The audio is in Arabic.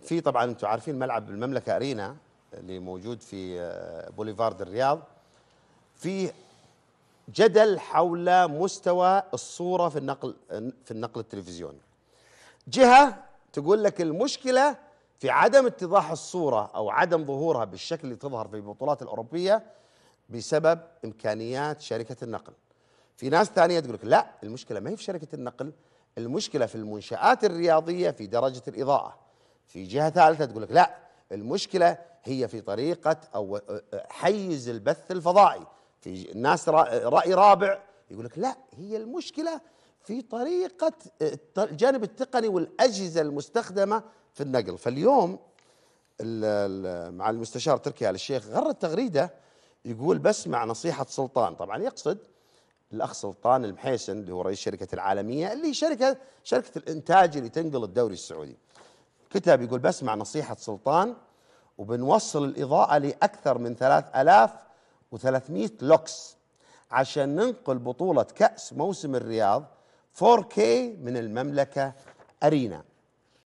في طبعا انتم عارفين ملعب المملكه ارينا اللي موجود في آه، بوليفارد الرياض فيه جدل حول مستوى الصوره في النقل في النقل التلفزيوني جهه تقول لك المشكله في عدم اتضاح الصوره او عدم ظهورها بالشكل اللي تظهر في البطولات الاوروبيه بسبب امكانيات شركه النقل في ناس ثانيه تقول لك لا المشكله ما هي في شركه النقل المشكله في المنشات الرياضيه في درجه الاضاءه في جهه ثالثه تقول لك لا المشكله هي في طريقه او حيز البث الفضائي في الناس راي رابع يقول لك لا هي المشكله في طريقه الجانب التقني والاجهزه المستخدمه في النقل فاليوم مع المستشار تركي ال الشيخ غرد تغريده يقول بسمع نصيحه سلطان طبعا يقصد الاخ سلطان المحيسن اللي هو رئيس شركه العالميه اللي شركه شركه الانتاج اللي تنقل الدوري السعودي. كتب يقول بسمع نصيحه سلطان وبنوصل الاضاءه لاكثر من 3300 لوكس عشان ننقل بطوله كاس موسم الرياض 4K من المملكه ارينا.